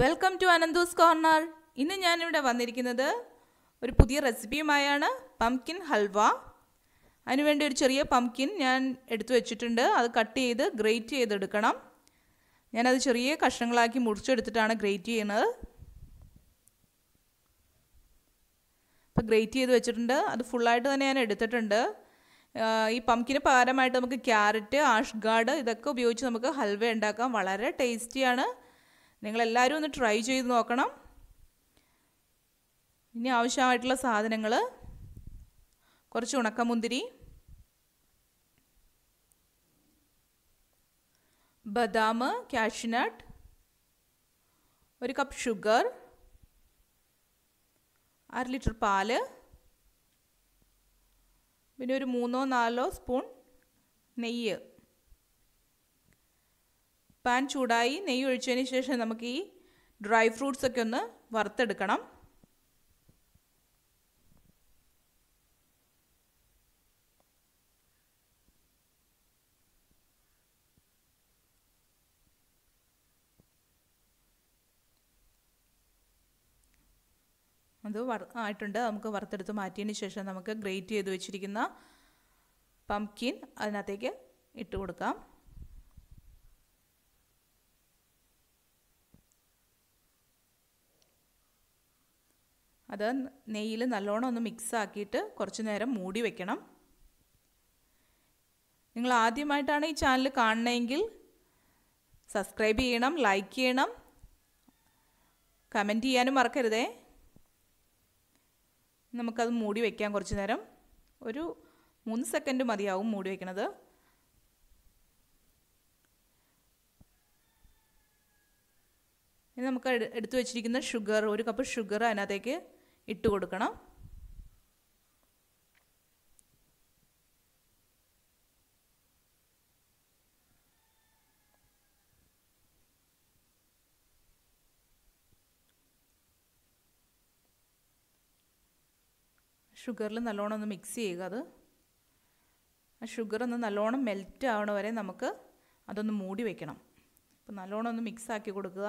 welcome to അനന്തൂസ് corner ഇന്ന് ഞാനിവിടെ വന്നിരിക്കുന്നത് ഒരു പുതിയ റെസിപ്പിയുമായാണ് പംകിൻ ഹൽവ അതിനുവേണ്ടി ഒരു ചെറിയ പംകിൻ ഞാൻ എടുത്തു വെച്ചിട്ടുണ്ട് അത് കട്ട് ചെയ്ത് ഗ്രേറ്റ് ചെയ്തെടുക്കണം ഞാനത് ചെറിയ കഷ്ണങ്ങളാക്കി മുറിച്ചെടുത്തിട്ടാണ് ഗ്രേറ്റ് ചെയ്യുന്നത് ഇപ്പോൾ ഗ്രേറ്റ് ചെയ്ത് വെച്ചിട്ടുണ്ട് അത് ഫുള്ളായിട്ട് തന്നെ ഞാൻ എടുത്തിട്ടുണ്ട് ഈ പംകിന് പകരമായിട്ട് നമുക്ക് ക്യാരറ്റ് ആഷ്ഗാർഡ് ഇതൊക്കെ ഉപയോഗിച്ച് നമുക്ക് ഹൽവ ഉണ്ടാക്കാം വളരെ ടേസ്റ്റിയാണ് നിങ്ങളെല്ലാവരും ഒന്ന് ട്രൈ ചെയ്ത് നോക്കണം ഇനി ആവശ്യമായിട്ടുള്ള സാധനങ്ങൾ കുറച്ച് ഉണക്കമുന്തിരി ബദാം കാഷ്യൂനട്ട് ഒരു കപ്പ് ഷുഗർ അര ലിറ്റർ പാല് പിന്നെ ഒരു മൂന്നോ നാലോ സ്പൂൺ നെയ്യ് പാൻ ചൂടായി നെയ്യ് ഒഴിച്ചതിന് ശേഷം നമുക്ക് ഈ ഡ്രൈ ഫ്രൂട്ട്സ് ഒക്കെ ഒന്ന് വറുത്തെടുക്കണം അത് വറ ആയിട്ടുണ്ട് നമുക്ക് വറുത്തെടുത്ത് മാറ്റിയതിന് ശേഷം നമുക്ക് ഗ്രേറ്റ് ചെയ്ത് വെച്ചിരിക്കുന്ന പംകിൻ അതിനകത്തേക്ക് ഇട്ട് കൊടുക്കാം അത് നെയ്യിൽ നല്ലോണം ഒന്ന് മിക്സ് ആക്കിയിട്ട് കുറച്ച് നേരം മൂടി വെക്കണം നിങ്ങൾ ആദ്യമായിട്ടാണ് ഈ ചാനൽ കാണണമെങ്കിൽ സബ്സ്ക്രൈബ് ചെയ്യണം ലൈക്ക് ചെയ്യണം കമൻറ്റ് ചെയ്യാനും മറക്കരുതേ നമുക്കത് മൂടി വയ്ക്കാം കുറച്ച് നേരം ഒരു മൂന്ന് സെക്കൻഡ് മതിയാവും മൂടി വയ്ക്കണത് ഇനി നമുക്ക് എടുത്തു വെച്ചിരിക്കുന്ന ഷുഗർ ഒരു കപ്പ് ഷുഗർ അതിനകത്തേക്ക് ഇട്ട് കൊടുക്കണം ഷുഗറിൽ നല്ലോണം ഒന്ന് മിക്സ് ചെയ്യുക അത് ആ ഷുഗർ ഒന്ന് നല്ലോണം മെൽറ്റ് ആവണ വരെ നമുക്ക് അതൊന്ന് മൂടി വെക്കണം അപ്പം നല്ലോണം ഒന്ന് മിക്സ് ആക്കി കൊടുക്കുക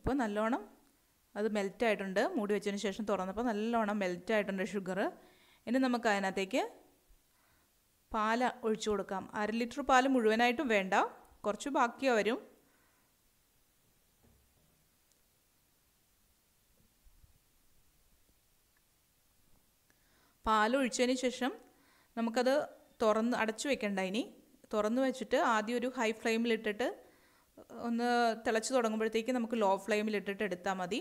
ഇപ്പോൾ നല്ലോണം അത് മെൽറ്റായിട്ടുണ്ട് മൂടി വെച്ചതിന് ശേഷം തുറന്നപ്പോൾ നല്ലോണം മെൽറ്റായിട്ടുണ്ട് ഷുഗർ ഇനി നമുക്ക് അതിനകത്തേക്ക് പാൽ ഒഴിച്ചു കൊടുക്കാം അര ലിറ്റർ പാൽ മുഴുവനായിട്ടും വേണ്ട കുറച്ച് ബാക്കിയോ വരും പാലൊഴിച്ചതിന് ശേഷം നമുക്കത് തുറന്ന് അടച്ചു വെക്കണ്ട ഇനി തുറന്നു വെച്ചിട്ട് ആദ്യം ഒരു ഹൈ ഫ്ലെയിമിലിട്ടിട്ട് ഒന്ന് തിളച്ച് തുടങ്ങുമ്പോഴത്തേക്ക് നമുക്ക് ലോ ഫ്ലെയിമിൽ ഇട്ടിട്ട് എടുത്താൽ മതി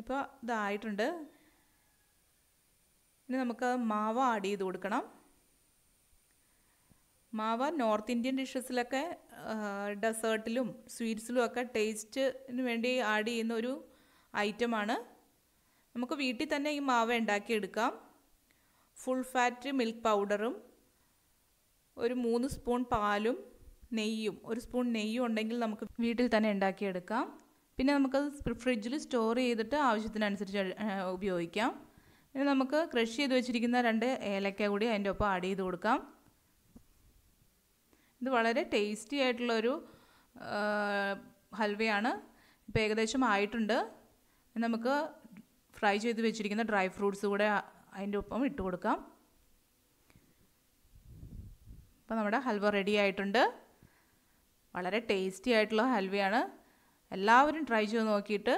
ഇപ്പോൾ ഇതായിട്ടുണ്ട് ഇനി നമുക്ക് മാവ ആഡ് ചെയ്ത് കൊടുക്കണം മാവ നോർത്ത് ഇന്ത്യൻ ഡിഷസിലൊക്കെ ഡെസേർട്ടിലും സ്വീറ്റ്സിലും ഒക്കെ ടേസ്റ്റിന് വേണ്ടി ആഡ് ചെയ്യുന്ന ഒരു ഐറ്റമാണ് നമുക്ക് വീട്ടിൽ തന്നെ ഈ മാവ് ഉണ്ടാക്കിയെടുക്കാം ഫുൾ ഫാറ്റ് മിൽക്ക് പൗഡറും ഒരു മൂന്ന് സ്പൂൺ പാലും നെയ്യും ഒരു സ്പൂൺ നെയ്യും ഉണ്ടെങ്കിൽ നമുക്ക് വീട്ടിൽ തന്നെ ഉണ്ടാക്കിയെടുക്കാം പിന്നെ നമുക്കത് ഫ്രിഡ്ജിൽ സ്റ്റോർ ചെയ്തിട്ട് ആവശ്യത്തിനനുസരിച്ച് ഉപയോഗിക്കാം പിന്നെ നമുക്ക് ക്രഷ് ചെയ്ത് വെച്ചിരിക്കുന്ന രണ്ട് ഏലക്ക കൂടി അതിൻ്റെ ഒപ്പം ആഡ് ചെയ്ത് കൊടുക്കാം ഇത് വളരെ ടേസ്റ്റി ആയിട്ടുള്ളൊരു ഹൽവയാണ് ഇപ്പോൾ ഏകദേശം ആയിട്ടുണ്ട് നമുക്ക് ഫ്രൈ ചെയ്ത് വെച്ചിരിക്കുന്ന ഡ്രൈ ഫ്രൂട്ട്സ് കൂടെ അതിൻ്റെ ഒപ്പം ഇട്ട് കൊടുക്കാം അപ്പോൾ നമ്മുടെ ഹൽവ റെഡി ആയിട്ടുണ്ട് വളരെ ടേസ്റ്റി ആയിട്ടുള്ള ഹൽവയാണ് എല്ലാവരും ട്രൈ ചെയ്ത് നോക്കിയിട്ട്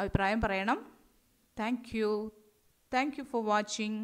അഭിപ്രായം പറയണം thank you thank you for watching